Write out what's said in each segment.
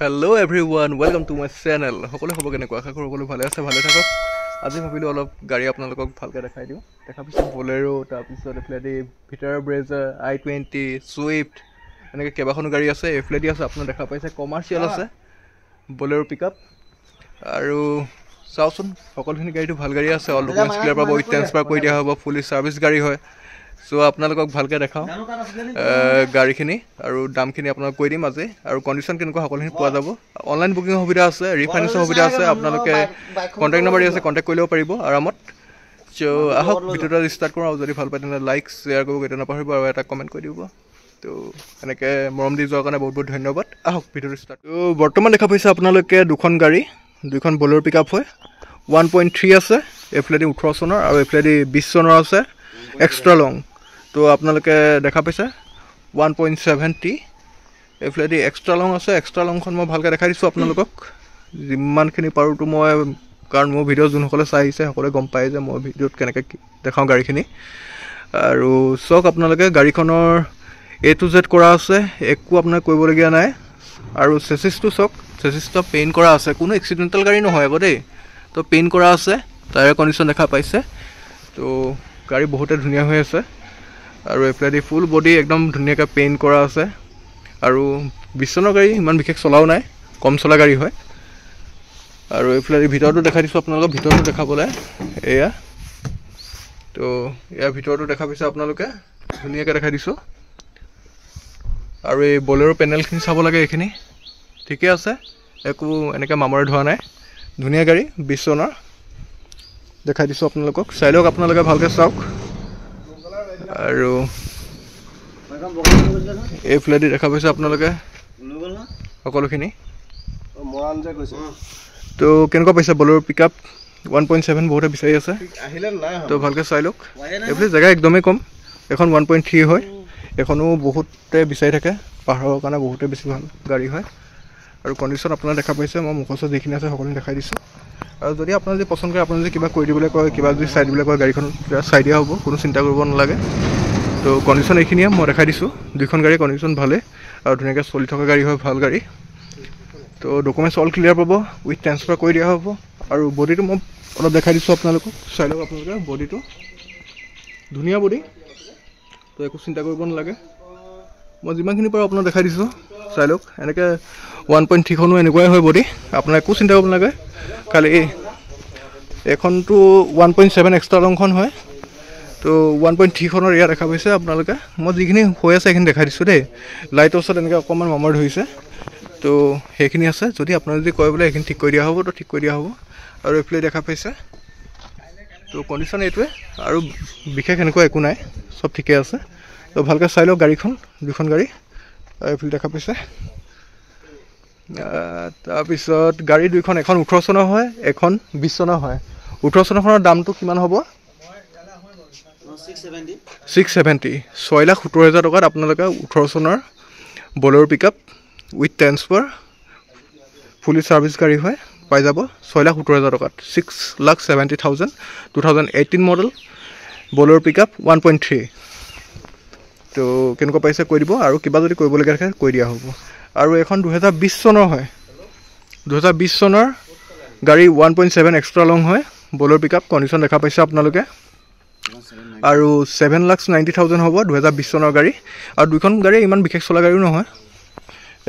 hello' everyone welcome to my channel সকলো হ'ব কেনেকুৱা আশা কৰোঁ সকলো ভালে আছে ভালে থাকক আজি ভাবিলোঁ অলপ গাড়ী আপোনালোকক ভালকৈ দেখাই দিওঁ দেখাৰ পিছত বলেৰ' তাৰপিছত এইফালে দি ভিটাৰ ব্ৰেজাৰ আই টুৱেণ্টি চুইফ্ট এনেকৈ কেইবাখনো গাড়ী আছে এইফালেদি আছে আপোনাৰ দেখা পাইছে কমাৰ্চিয়েল আছে বলেৰ' পিক আপ আৰু চাওকচোন সকলোখিনি গাড়ীটো ভাল গাড়ী আছে অল ডকুমেণ্টছ ক্লিয়াৰ পাব উইথ কৰি দিয়া হ'ব ফুলি ছাৰ্ভিচ গাড়ী হয় চ' আপোনালোকক ভালকৈ দেখাওঁ গাড়ীখিনি আৰু দামখিনি আপোনালোক কৈ দিম আজি আৰু কণ্ডিশ্যন কেনেকুৱা সকলোখিনি পোৱা যাব অনলাইন বুকিঙৰ সুবিধা আছে ৰিফাইনেঞ্চৰ সুবিধা আছে আপোনালোকে কণ্টেক্ট নাম্বাৰ আছে কণ্টেক্ট কৰিলেও পাৰিব আৰামত চ' আহক ভিডিঅ'টো ষ্টাৰ্ট কৰোঁ আৰু যদি ভাল পায় তেনেহ'লে লাইক শ্বেয়াৰ কৰিব কেতিয়া নাপাহৰিব আৰু এটা কমেণ্ট কৰি দিব তো এনেকৈ মৰম দি যোৱাৰ কাৰণে বহুত বহুত ধন্যবাদ আহক ভিডিঅ'টো ষ্টাৰ্ট ত' বৰ্তমান দেখা পাইছে আপোনালোকে দুখন গাড়ী দুইখন বলৰ পিক আপ হয় ওৱান পইণ্ট থ্ৰী আছে এইফালেদি ওঠৰ চনৰ আৰু এইফালেদি বিছ চনৰ আছে এক্সট্ৰা লং তো আপনাদের দেখা পাইছে ওয়ান পয়েন্ট সেভেন টি এইফালে এক্সট্রা লং আছে এক্সট্রা লং মানে ভালকে দেখা দিছো আপনার যিমানখিনি পাৰো তো মই কাৰণ মোৰ ভিডিও যোনসকলে চাইছে সকলে গম পাই যে মই ভিডিওত কেন দেখাও গাড়িখিনি আৰু চক আপোনালোকে গাড়িখনৰ এ টু জেড কৰা আছে একো আপোনাক কৰিবলগীয়া নাই আৰু চেচিছটো চক চেচিছটো পেইণ্ট কৰা আছে কোনো এক্সিডেণ্টেল গাড়ী নহয় আকৌ দেই তো পেইণ্ট কৰা আছে টায়াৰ কণ্ডিশ্যন দেখা পাইছে তো গাড়ী বহুতে ধুনীয়া হৈ আছে আৰু এফালেদি ফুল বডি একদম ধুনীয়াকৈ পেইণ্ট কৰা আছে আৰু বিশ্বনাথ গাড়ী ইমান বিশেষ চলাও নাই কম চলা গাড়ী হয় আৰু এইফালেদি ভিতৰটো দেখাই দিছোঁ আপোনালোকক ভিতৰটো দেখাবলৈ এয়া তো ইয়াৰ ভিতৰটো দেখা পাইছে আপোনালোকে ধুনীয়াকৈ দেখাই দিছোঁ আৰু এই বলেৰো পেনেলখিনি চাব লাগে এইখিনি ঠিকে আছে একো এনেকৈ মামৰে ধোৱা নাই ধুনীয়া গাড়ী বিশ্বনাৰ দেখাই দিছোঁ আপোনালোকক চাই লওক আপোনালোকে ভালকৈ চাওক আৰু এই ফ্লেটি দেখা পাইছে আপোনালোকে সকলোখিনি তো কেনেকুৱা পাইছে বলৰ pick up one point seven বহুতে বিচাৰি আছে তো ভালকৈ চাই লওক এইফালে জেগা একদমেই কম এখন ওৱান পইণ্ট থ্ৰী হয় এখনো বহুতে বিচাৰি থাকে পাহাৰৰ কাৰণে বহুতে বেছি ভাল গাড়ী হয় আৰু কণ্ডিশ্যন আপোনাৰ দেখা পাইছে মই মুখৰ ওচৰত যিখিনি আছে সকলোখিনি দেখাই দিছোঁ আৰু যদি আপোনাৰ যদি পচন্দ কৰে আপুনি যদি কিবা কৰি দিবলৈ কয় কিবা যদি চাই দিবলৈ কয় গাড়ীখন চাই দিয়া হ'ব কোনো চিন্তা কৰিব নালাগে তো কণ্ডিশ্যন এইখিনিয়ে মই দেখাই দিছোঁ দুইখন গাড়ী কণ্ডিশ্যন ভালেই আৰু ধুনীয়াকৈ চলি থকা গাড়ী হয় ভাল গাড়ী তো ডকুমেণ্টছ অল ক্লিয়াৰ পাব উইথ ট্ৰেন্সফাৰ কৰি দিয়া হ'ব আৰু বডিটো মই অলপ দেখাই দিছোঁ আপোনালোকক চাই লওক আপোনালোকে বডিটো ধুনীয়া বডি তো একো চিন্তা কৰিব নালাগে মই যিমানখিনি পাৰোঁ আপোনাক দেখাই দিছোঁ চাই লওক এনেকৈ ওৱান পইণ্ট থ্ৰীখনো এনেকুৱাই হয় বডি আপোনাৰ একো চিন্তা কৰিব নালাগে কালি এখনতো ওৱান পইণ্ট ছেভেন এক্সট্ৰা লংখন হয় তো ওৱান পইণ্ট থ্ৰীখনৰ এয়া দেখা পাইছে আপোনালোকে মই যিখিনি হৈ আছে সেইখিনি দেখাই দিছোঁ দেই লাইটৰ ওচৰত এনেকৈ অকণমান মামৰ ধৰিছে তো সেইখিনি আছে যদি আপোনালোকে যদি কয় বোলে সেইখিনি ঠিক কৰি দিয়া হ'ব তো ঠিক কৰি দিয়া হ'ব আৰু এইফালে দেখা পাইছে তো কণ্ডিশ্যন এইটোৱে আৰু বিশেষ এনেকুৱা একো নাই চব ঠিকে আছে তো ভালকৈ চাই লওক গাড়ীখন দুখন গাড়ী আৰু এইফালে দেখা পাইছে তাৰপিছত গাড়ী দুইখন এখন ওঠৰ চনৰ হয় এখন বিছ চনৰ হয় ওঠৰ চনৰখনৰ দামটো কিমান হ'ব ছিক্স ছেভেণ্টি ছয় লাখ সোতৰ হাজাৰ টকাত আপোনালোকে ওঠৰ চনৰ বল'ৰ pick up with transfer fully service গাড়ী হয় পাই যাব ছয় লাখ সোতৰ হেজাৰ টকাত six lakh seventy thousand two thousand eighteen model বলৰ pick up one point three ত' কেনেকুৱা পাইছে কৈ দিব আৰু কিবা যদি কৰিবলগীয়া থাকে কৈ দিয়া হ'ব আৰু এখন দুহেজাৰ বিছ চনৰ হয় দুহেজাৰ বিছ চনৰ গাড়ী one point seven extra long হয় বলৰ আপ কণ্ডিশ্যন দেখা পাইছে আপোনালোকে আৰু ছেভেন লাক্স নাইণ্টি থাউজেণ্ড হ'ব দুহেজাৰ বিছ চনৰ গাড়ী আৰু দুইখন গাড়ী ইমান বিশেষ চলা গাড়ীও নহয়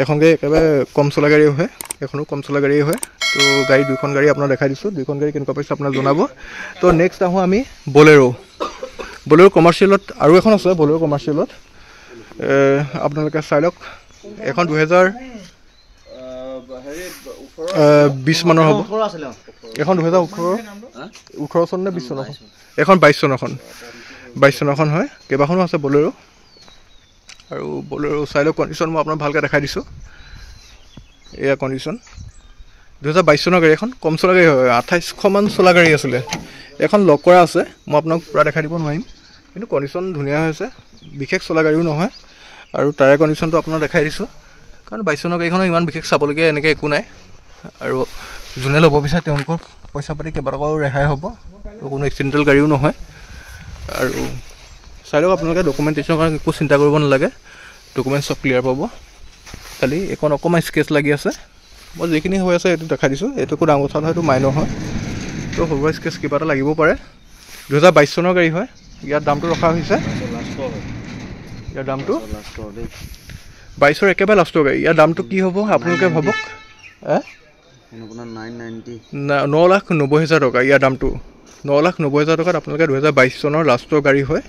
এখন গাড়ী একেবাৰে কম চলা গাড়ীও হয় এখনো কম চলা গাড়ীয়ে হয় তো গাড়ী দুইখন গাড়ী আপোনাক দেখাই দিছোঁ দুইখন গাড়ী কেনেকুৱা পাইছে আপোনাক জনাব তো নেক্সট আহোঁ আমি বলেৰ' বলেৰ' কমাৰ্চিয়েলত আৰু এখন আছে বলেৰ' কমাৰ্চিয়েলত আপোনালোকে চাই লওক এখন দুহেজাৰ বিছ মানৰ হ'ব এখন দুহেজাৰ ওঠৰ ওঠৰ চন নে বিশ চন এখন বাইছ চনৰখন বাইছ চনৰখন হয় কেইবাখনো আছে বলেৰ' আৰু বলেৰো চাই লওক কণ্ডিশ্যন মই আপোনাক ভালকৈ দেখাই দিছোঁ এয়া কণ্ডিশ্যন দুহেজাৰ বাইছ চনৰ গাড়ী এখন কম চলা গাড়ী হয় আঠাইছশমান চলা গাড়ী আছিলে এখন লগ কৰা আছে মই আপোনাক পূৰা দেখাই দিব নোৱাৰিম কিন্তু কণ্ডিশ্যন ধুনীয়া হৈছে বিশেষ চলা গাড়ীও নহয় আৰু টায়াৰ কণ্ডিশ্যনটো আপোনাৰ দেখাই দিছোঁ কাৰণ বাইছ চনৰ গাড়ীখনো ইমান বিশেষ চাবলগীয়া এনেকৈ একো নাই আৰু যোনে ল'ব বিচাৰে তেওঁলোকৰ পইচা পাতি কেইবাটকাও ৰেহাই হ'ব কোনো এক্সিডেণ্টেল গাড়ীও নহয় আৰু চাই লওক আপোনালোকে ডকুমেণ্টেশ্যনৰ কাৰণে একো চিন্তা কৰিব নালাগে ডকুমেণ্টছ চব ক্লিয়াৰ পাব খালি এইখন অকণমান স্কেচ লাগি আছে মই যিখিনি হৈ আছে এইটো দেখাই দিছোঁ এইটো একো ডাঙৰ কথা নহয় এইটো মাইনৰ হয় তো সৰু স্কেচ কিবা এটা লাগিব পাৰে দুহেজাৰ বাইছ চনৰ গাড়ী হয় ইয়াৰ দামটো ৰখা হৈছে বাইছৰ একেবাৰে লাষ্টৰ গাড়ী ইয়াৰ দামটো কি হ'ব আপোনালোকে ভাবক ন লাখ নব্বৈ হেজাৰ টকা ইয়াৰ দামটো ন লাখ নব্বৈ হেজাৰ টকাত আপোনালোকে দুহেজাৰ বাইছ চনৰ লাষ্টৰ গাড়ী হয়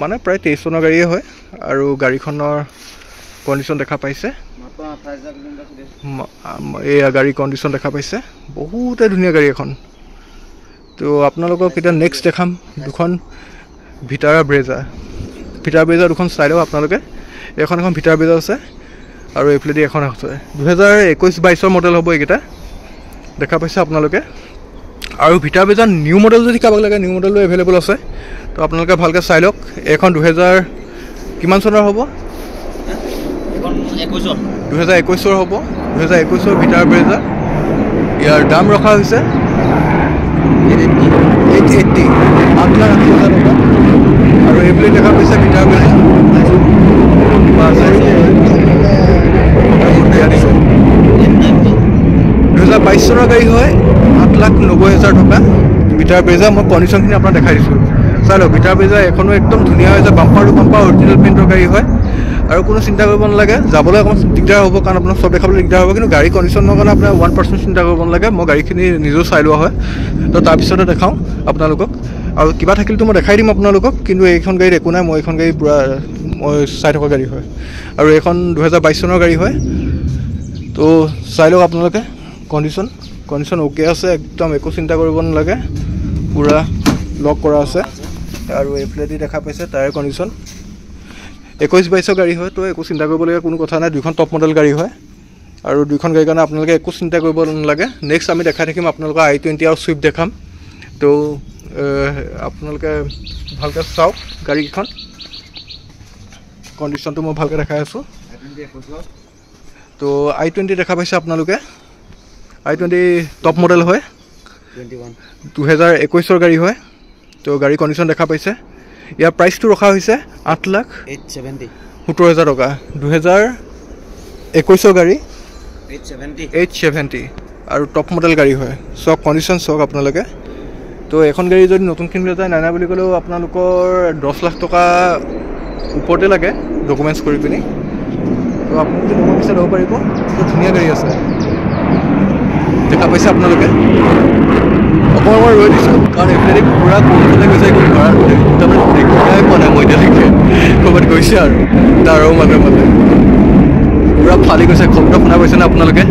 মানে প্ৰায় তেইছ চনৰ গাড়ীয়ে হয় আৰু গাড়ীখনৰ কণ্ডিশ্যন দেখা পাইছে এয়া গাড়ী কণ্ডিশ্যন দেখা পাইছে বহুতে ধুনীয়া গাড়ী এখন ত' আপোনালোকক এতিয়া নেক্সট দেখাম দুখন ভিটাৰা ব্ৰেজাৰ ভিটাৰ ব্ৰিজৰ দুখন চাই লওক আপোনালোকে এইখন এখন ভিটাৰ ব্ৰিজ আছে আৰু এইফালেদি এখন আছে দুহেজাৰ একৈছ বাইছৰ মডেল হ'ব এইকেইটা দেখা পাইছে আপোনালোকে আৰু ভিটাৰ ব্ৰিজৰ নিউ মডেল যদি কাৰোবাক লাগে নিউ মডেলো এভেইলেবল আছে তো আপোনালোকে ভালকৈ চাই লওক এইখন দুহেজাৰ কিমান চনৰ হ'ব দুহেজাৰ একৈছৰ হ'ব দুহেজাৰ একৈছৰ ভিটাৰ ব্ৰেজাৰ ইয়াৰ দাম ৰখা হৈছে eight eight eight eight eight eight eight eight проявление как бы себя বেজা বাইশ টকা গাড়ী হয় সাত লাখ নব্বৈ হাজাৰ টকা বিটাৰ বেজা মই কণ্ডিশ্যনখিনি আপোনাক দেখাই দিছোঁ চাই লওক বিটাৰ বেজা এখনো একদম ধুনীয়া হৈছে বাম্পাৰটো বাম্পাৰ অৰিজিনেল পেণ্টৰ গাড়ী হয় আৰু কোনো চিন্তা কৰিব নালাগে যাবলৈ অকণমান দিগদাৰ হ'ব কাৰণ আপোনাক চব দেখাবলৈ দিগদাৰ হ'ব কিন্তু গাড়ী কণ্ডিশ্যন নহয় কাৰণে আপোনাৰ ওৱান পাৰ্চেণ্ট চিন্তা কৰিব নালাগে মই গাড়ীখিনি নিজেও চাই লোৱা হয় তো তাৰপিছতে দেখাওঁ আপোনালোকক আৰু কিবা থাকিলেতো মই দেখাই দিম আপোনালোকক কিন্তু এইখন গাড়ীত একো নাই মই এইখন গাড়ী পূৰা মই চাই থকা গাড়ী হয় আৰু এইখন দুহেজাৰ বাইছ চনৰ গাড়ী হয় তো চাই লওক আপোনালোকে কণ্ডিশ্যন কণ্ডিশ্যন অ'কে আছে একদম একো চিন্তা কৰিব নালাগে পূৰা লক কৰা আছে আৰু এইফালেদি দেখা পাইছে টায়াৰ কণ্ডিশ্যন একৈছ বাইছৰ গাড়ী হয় তো একো চিন্তা কৰিবলগীয়া কোনো কথা নাই দুইখন টপ মডেল গাড়ী হয় আৰু দুইখন গাড়ীৰ কাৰণে আপোনালোকে একো চিন্তা কৰিব নালাগে নেক্সট আমি দেখাই থাকিম আপোনালোকৰ আই টুৱেণ্টি আৰু চুইফ্ট দেখাম তো আপোনালোকে ভালকৈ চাওক গাড়ীকেইখন কণ্ডিশ্যনটো মই ভালকৈ দেখাই আছোঁ তো আই টুৱেণ্টি দেখা পাইছে আপোনালোকে আই টুৱেণ্টি টপ মডেল হয় দুহেজাৰ একৈছৰ গাড়ী হয় তো গাড়ী কণ্ডিশ্যন দেখা পাইছে ইয়াৰ প্ৰাইচটো ৰখা হৈছে আঠ লাখ এইট ছেভেণ্টি সোতৰ হেজাৰ টকা দুহেজাৰ একৈছৰ গাড়ী এইট ছেভেণ্টি এইট ছেভেণ্টি আৰু টপ মডেল গাড়ী হয় চাওক কণ্ডিশ্যন চাওক আপোনালোকে তো এখন গাড়ী যদি নতুনখিন গাড়ী যায় নাই নাই বুলি ক'লেও আপোনালোকৰ দহ লাখ টকা ওপৰতে লাগে ডকুমেণ্টছ কৰি পিনি তো আপুনি যদি নতুন পিছত ল'ব পাৰিব তো ধুনীয়া গাড়ী আছে দেখা পাইছে আপোনালোকে অকণমান মই ৰৈ দিছোঁ কাৰণ এইফালে পূৰা কোনফালে গৈছে একো তাৰমানে দেখুৱাই পোৱা নাই মই এতিয়ালৈকে ক'ৰবাত গৈছে আৰু তাৰো মাজে মাজে পূৰা ফালি গৈছে খবৰ শুনা পাইছেনে আপোনালোকে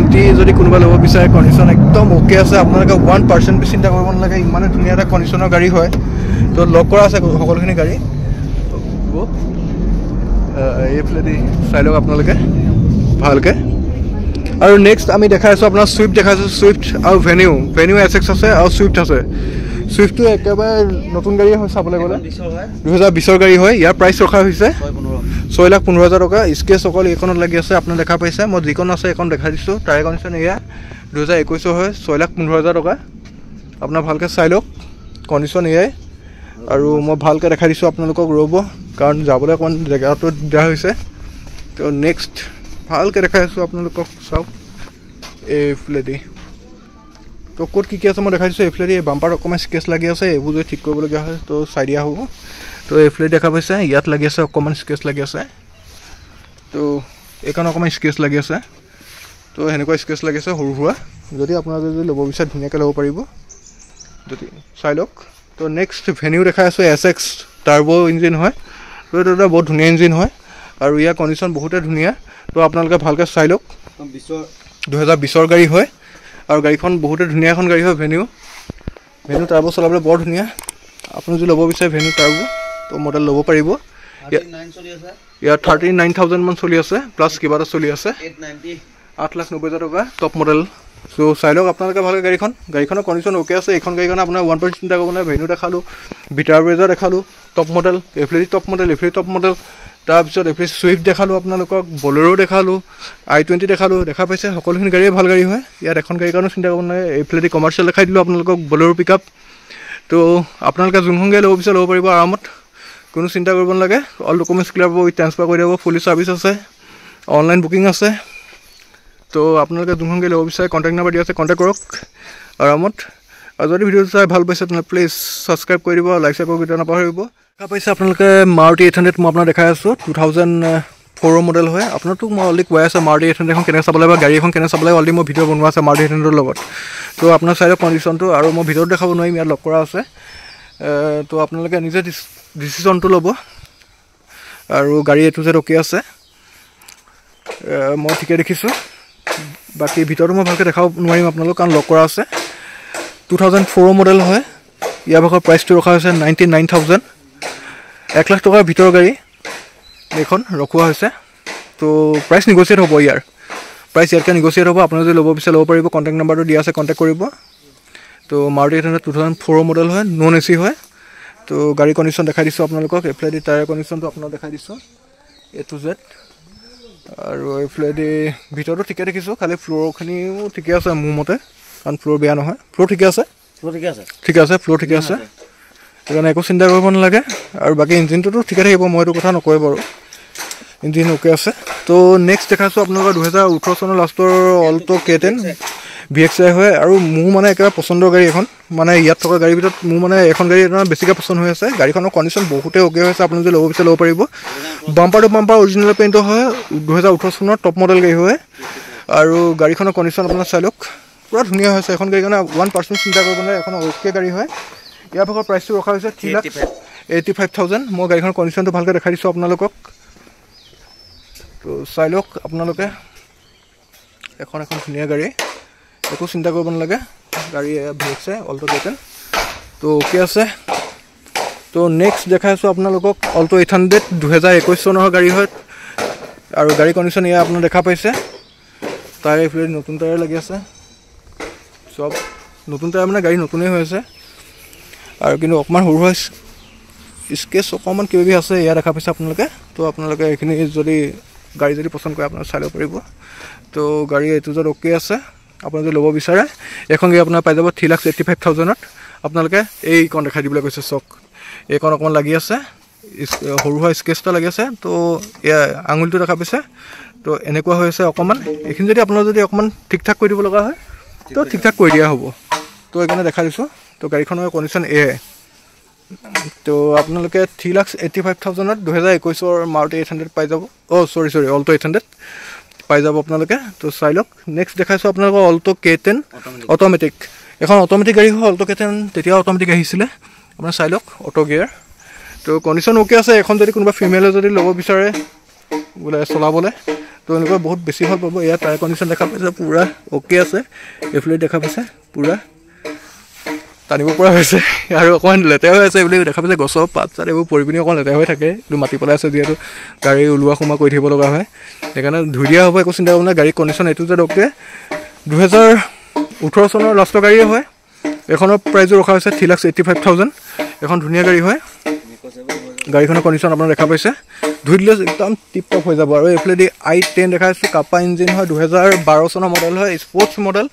গেৰেণ্টি যদি কোনোবাই ল'ব বিচাৰে কণ্ডিশ্যন একদম অ'কে আছে আপোনালোকে ওৱান পাৰ্চেণ্ট চিন্তা কৰিব নালাগে ইমানেই ধুনীয়া এটা কণ্ডিশ্যনৰ গাড়ী হয় তো লগ কৰা আছে সকলোখিনি গাড়ী এইফালেদি চাই লওক আপোনালোকে ভালকৈ আৰু নেক্সট আমি দেখাইছোঁ আপোনাৰ চুইফ্ট দেখাইছোঁ চুইফ্ট আৰু ভেনিউ ভেনিউ এছ এক্স আছে আৰু চুইফ্ট আছে চুইফ্টটো একেবাৰে নতুন গাড়ীয়ে হয় চাবলৈ গ'লে দুহেজাৰ বিছৰ গাড়ী হয় ইয়াৰ প্ৰাইচ ৰখা হৈছে ছয় লাখ পোন্ধৰ হাজাৰ টকা স্কেচ অকল এইখনত লাগি আছে আপোনাৰ দেখা পাইছে মই যিকণ আছে এইখন দেখাই দিছোঁ তাৰে কণ্ডিশ্যন এয়া দুহেজাৰ একৈছৰ হয় ছয় লাখ পোন্ধৰ হাজাৰ টকা আপোনাৰ ভালকৈ চাই লওক কণ্ডিশ্যন এয়াই আৰু মই ভালকৈ দেখাই দিছোঁ আপোনালোকক ৰ'ব কাৰণ যাবলৈ অকণমান জেগাটো দিয়া হৈছে তো নেক্সট ভালকৈ দেখাই আছোঁ আপোনালোকক চাওক এইফালেদি তো ক'ত কি কি আছে মই দেখাইছোঁ এইফালে এই বাম্পাৰ অকণমান স্কেচ লাগি আছে এইবোৰ যদি ঠিক কৰিবলগীয়া হয় তো চাই দিয়া হ'ব তো এইফালে দেখা পাইছে ইয়াত লাগি আছে অকণমান স্কেচ লাগি আছে তো এইকাৰণে অকণমান স্কেচ লাগি আছে তো সেনেকুৱা স্কেচ লাগি আছে সৰু সুৰা যদি আপোনালোকে যদি ল'ব বিচাৰে ধুনীয়াকৈ ল'ব পাৰিব যদি চাই লওক তো নেক্সট ভেনিউ দেখাই আছোঁ এছ এক্স টাৰ্বো ইঞ্জিন হয় তো এইটো এটা বহুত ধুনীয়া ইঞ্জিন হয় আৰু ইয়াৰ কণ্ডিশ্যন বহুতে ধুনীয়া তো আপোনালোকে ভালকৈ চাই লওক বিছৰ দুহেজাৰ বিছৰ গাড়ী হয় আৰু গাড়ীখন বহুতে ধুনীয়া এখন গাড়ী হয় ভেনিউ ভেনিউ টাৰ্বো চলাবলৈ বৰ ধুনীয়া আপুনি যদি ল'ব বিচাৰে ভেনিউ টাৰ্বো তো মডেল ল'ব পাৰিব ইয়াৰ থাৰ্টি নাইন থাউজেণ্ডমান চলি আছে প্লাছ কিবা এটা চলি আছে আঠ লাখ নব্বৈ হাজাৰ টকা টপ মডেল চ' চাই লওক আপোনালোকে ভালকৈ গাড়ীখন গাড়ীখনৰ কণ্ডিশ্যন অ'কে আছে এইখন গাড়ীখন আপোনাৰ ওৱান পইণ্ট চিন্তা কৰিব নালাগে ভেনিউ দেখালোঁ বিটাৰ ব্ৰেজাৰ দেখালোঁ top model F top model F top model তাৰপিছত এফিছ ছুইফ্ট দেখালোঁ আপোনালোকক বলেৰ' দেখালোঁ আই টুৱেণ্টি দেখালোঁ দেখা পাইছে সকলোখিনি গাড়ীয়ে ভাল গাড়ী হয় ইয়াত এখন গাড়ীৰ কাৰণেও চিন্তা কৰিব নালাগে এইফালেদি কমাৰ্চিয়েল দেখাই দিলোঁ আপোনালোকক বলেৰ' পিক আপ ত' আপোনালোকে যোনসংগে ল'ব বিচাৰে ল'ব পাৰিব আৰামত কোনো চিন্তা কৰিব নালাগে অল ডকুমেণ্টছ ক্লিয়াৰ পাব ট্ৰেঞ্চফাৰ কৰি দিব ফুলি চাৰ্ভিচ আছে অনলাইন বুকিং আছে ত' আপোনালোকে যোনসংগে ল'ব বিচাৰে কণ্টেক্ট নাম্বাৰ দিয়া আছে কণ্টেক্ট কৰক আৰামত আৰু যদি ভিডিঅ'টো চাই ভাল পাইছে তেনেহ'লে প্লিজ ছাবস্ক্ৰাইব কৰি দিব লাইক চাই কৰিব নাপাহৰিব দেখা পাইছে আপোনালোকে মাৰুটি এইট হাণ্ড্ৰেড মই আপোনাৰ দেখাই আছোঁ টু থাউজেণ্ড ফ'ৰৰ মডেল হয় আপোনাৰতো মই অলৰেডি কৈ আছে মাৰুটি এইট হাণ্ড্ৰেডখন কেনেকৈ চাব লাগিব গাড়ী এখন কেনেকৈ চাব লাগে অলৰেডি মই ভিডিঅ' বনোৱা আছে মাৰুটি এইট হাণ্ড্ৰেডৰ লগত ত' আপোনাৰ চাইডৰ কণ্ডিশ্যনটো আৰু মই ভিডিঅ'টো দেখাব নোৱাৰিম ইয়াত লগ কৰা আছে তো আপোনালোকে নিজে ডিচিশ্যনটো ল'ব আৰু গাড়ী এইটো যে অ'কে আছে মই ঠিকে দেখিছোঁ বাকী ভিতৰতো মই ভালকৈ দেখাব নোৱাৰিম আপোনালোক কাৰণ লগ কৰা আছে টু থাউজেণ্ড ফ'ৰৰ মডেল হয় ইয়াৰ ভাগৰ প্ৰাইচটো ৰখা হৈছে নাইণ্টি নাইন থাউজেণ্ড এক লাখ টকাৰ ভিতৰৰ গাড়ী এইখন ৰখোৱা হৈছে ত' প্ৰাইচ নিগচিয়েট হ'ব ইয়াৰ প্ৰাইচ ইয়াতকৈ নিগচিয়েট হ'ব আপোনালোকে যদি ল'ব বিচাৰে ল'ব পাৰিব কণ্টেক্ট নাম্বাৰটো দিয়া আছে কণ্টেক্ট কৰিব ত' Maruti eight hundred two thousand ফ'ৰৰ মডেল হয় নন এ চি হয় ত' গাড়ী কণ্ডিশ্যন দেখাই দিছোঁ আপোনালোকক এইফালে দি টায়াৰ কণ্ডিশ্যনটো আপোনাক দেখাই দিছোঁ এ টু জেড আৰু এইফালেদি ভিতৰতো ঠিকে দেখিছোঁ খালী ফ্ল'ৰখিনিও ঠিকে আছে মোৰ মতে কাৰণ ফ্ল'ৰ বেয়া নহয় ফ্ল'ৰ ঠিকে আছে ফ্ল'ৰ ঠিকে আছে ঠিকে আছে ফ্ল'ৰ ঠিকে আছে সেইকাৰণে একো চিন্তা কৰিব নালাগে আৰু বাকী ইঞ্জিনটোতো ঠিকে থাকিব মই এইটো কথা নকওঁ বাৰু ইঞ্জিন অ'কে আছে তো নেক্সট দেখাইছোঁ আপোনালোকৰ দুহেজাৰ ওঠৰ চনৰ লাষ্টৰ Alto' K ten V X I হয় আৰু মোৰ মানে একেবাৰে পচন্দৰ গাড়ী এখন মানে ইয়াত থকা গাড়ীৰ ভিতৰত মোৰ মানে এখন গাড়ী এটা বেছিকৈ পচন্দ হৈ আছে গাড়ীখনৰ কণ্ডিশ্যন বহুতেই অ'কে হৈ আছে আপোনালোকে ল'ব বিচাৰে ল'ব পাৰিব বাম্পাৰটো বাম্পাৰ অৰিজিনেল পেইণ্টৰ হয় দুহেজাৰ ওঠৰ চনৰ টপ মডেল গাড়ী হয় আৰু গাড়ীখনৰ কণ্ডিশ্যন আপোনাৰ চাই লওক পুরো ধুনিয়া হয়েছে এখন গাড়ি মানে ওয়ান পার্সেন্ট চিন্তা করবো না এখন ওকে গাড়ি হয় ইয়ার ভাগর প্রাইসটা রখা হয়েছে three lakh eighty five thousand মানে গাড়ি কন্ডিশনটা ভালকে দেখা দিছো আপনার তো চাই লোক আপনাদের এখন এখন ধুনিয়া গাড়ি একো চিন্তা করবো না গাড়ি ভিএক্সে অল্টো গেটেন তো ওকে আছে তো নেক্সট দেখা আছো আপনার অল্টো এইট হান্ড্রেড দুহাজার একুশ চনের গাড়ি হয় আর গাড়ি কন্ডিশন ইয়ে আপনার দেখা পাইছে তাই নতুন টায়ার লাগিয়েছে আছে চব নতুন টায়াৰ মানে গাড়ী নতুনেই হৈ আছে আৰু কিন্তু অকণমান সৰু হৈ স্কেচ অকণমান কিবি আছে ইয়াত দেখা পাইছে আপোনালোকে তো আপোনালোকে এইখিনি যদি গাড়ী যদি পচন্দ কৰে আপোনালোকে চাই ল'ব পাৰিব তো গাড়ী এইটো যদি অ'কে আছে আপুনি যদি ল'ব বিচাৰে এইখন গাড়ী আপোনাৰ পাই যাব থ্ৰী লাখ এইটি ফাইভ থাউজেণ্ডত আপোনালোকে এইকণ দেখাই দিবলৈ কৈছে চক এইকণ অকণমান লাগি আছে সৰু সুৰা স্কেচ এটা লাগি আছে তো এয়া আঙুলিটো দেখা পাইছে তো এনেকুৱা হৈ আছে অকণমান এইখিনি যদি আপোনালোকে যদি অকণমান ঠিক ঠাক কৰি দিব লগা হয় তো ঠিক ঠাক কৰি দিয়া হ'ব তো সেইকাৰণে দেখাই দিছোঁ তো গাড়ীখনৰ কণ্ডিশ্যন এয়াই তো আপোনালোকে থ্ৰী লাখ এইটি ফাইভ থাউজেণ্ডত দুহেজাৰ একৈছৰ মাৰুটি এইট হাণ্ড্ৰেড পাই যাব অ' চৰি চৰি অল্ট' এইট হাণ্ড্ৰেড পাই যাব আপোনালোকে তো চাই লওক নেক্সট দেখাইছোঁ আপোনালোকৰ অল্ট' কে টেন অট'মেটিক এখন অট'মেটিক গাড়ী হয় অল্ট' কে টেন তেতিয়াও অট'মেটিক আহিছিলে আপোনাৰ চাই লওক অট' গিয়াৰ তো কণ্ডিশ্যন অ'কে আছে এখন যদি কোনোবা ফিমেলে যদি ল'ব বিচাৰে বোলে চলাবলৈ তো এনেকুৱা বহুত বেছি ভাল পাব ইয়াত টায়াৰ কণ্ডিশ্যন দেখা পাইছে পূৰা অ'কে আছে এইফালে দেখা পাইছে পূৰা টানিব পৰা হৈছে আৰু অকণমান লেতেৰা হৈ আছে এইবুলি দেখা পাইছে গছৰ পাত চাত এইবোৰ পৰি পিনি অকণমান লেতেৰা হৈ থাকে এইটো মাটি পেলাই আছে যিহেতু গাড়ী ওলোৱা সোমোৱা কৰি থাকিব লগা হয় সেইকাৰণে ধুনীয়া হ'ব একো চিন্তা কৰিব নাই গাড়ীৰ কণ্ডিশ্যন এইটো যে অ'কে দুহেজাৰ ওঠৰ চনৰ লাষ্টৰ গাড়ীয়ে হয় এখনৰ প্ৰাইজো ৰখা হৈছে three lakh eighty five thousand এখন ধুনীয়া গাড়ী হয় গাড়ীখনৰ কণ্ডিশ্যন আপোনাৰ দেখা পাইছে ধুই দিলে একদম টিপ টপ হৈ যাব আৰু এইফালেদি আই টেন দেখাই আছে কাপা ইঞ্জিন হয় দুহেজাৰ বাৰ চনৰ মডেল হয় স্পৰ্টছ মডেল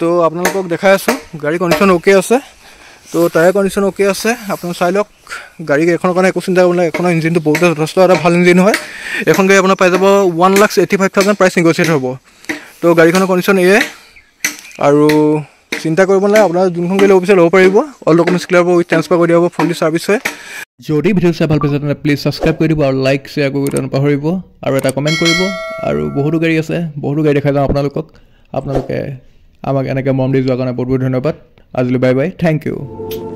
তো আপোনালোকক দেখাই আছোঁ গাড়ীৰ কণ্ডিশ্যন অ'কে আছে তো টায়াৰ কণ্ডিশ্যন অ'কে আছে আপোনাৰ চাই লওক গাড়ী এখনৰ কাৰণে একো চিন্তা কৰিব নালাগে এখনৰ ইঞ্জিনটো বহুতে যথেষ্ট এটা ভাল ইঞ্জিন হয় এখন গাড়ী আপোনাৰ পাই যাব one lakh eighty five thousand price negotiate হ'ব তো গাড়ীখনৰ কণ্ডিশ্যন এয়ে আৰু চিন্তা কৰিব নালাগে আপোনাৰ যোনখন গাড়ী অফিচত ল'ব পাৰিব অল ডকুমেণ্টছ ক্লিয়াৰ হ'ব উইথ ট্ৰেঞ্চফাৰ কৰি দিয়া হ'ব ফুলি চাৰ্ভিছ হয় যদি ভিডিঅ' চাই ভাল পাইছে তেন্তে প্লিজ ছাবস্ক্ৰাইব কৰি দিব আৰু লাইক শ্বেয়াৰ কৰিব নাপাহৰিব আৰু এটা কমেণ্ট কৰিব আৰু বহুতো গাড়ী আছে বহুতো গাড়ী দেখা যাওঁ আপোনালোকক আপোনালোকে আমাক এনেকৈ মৰম দি যোৱাৰ কাৰণে বহুত বহুত ধন্যবাদ আজিলৈ বাই বাই থেংক ইউ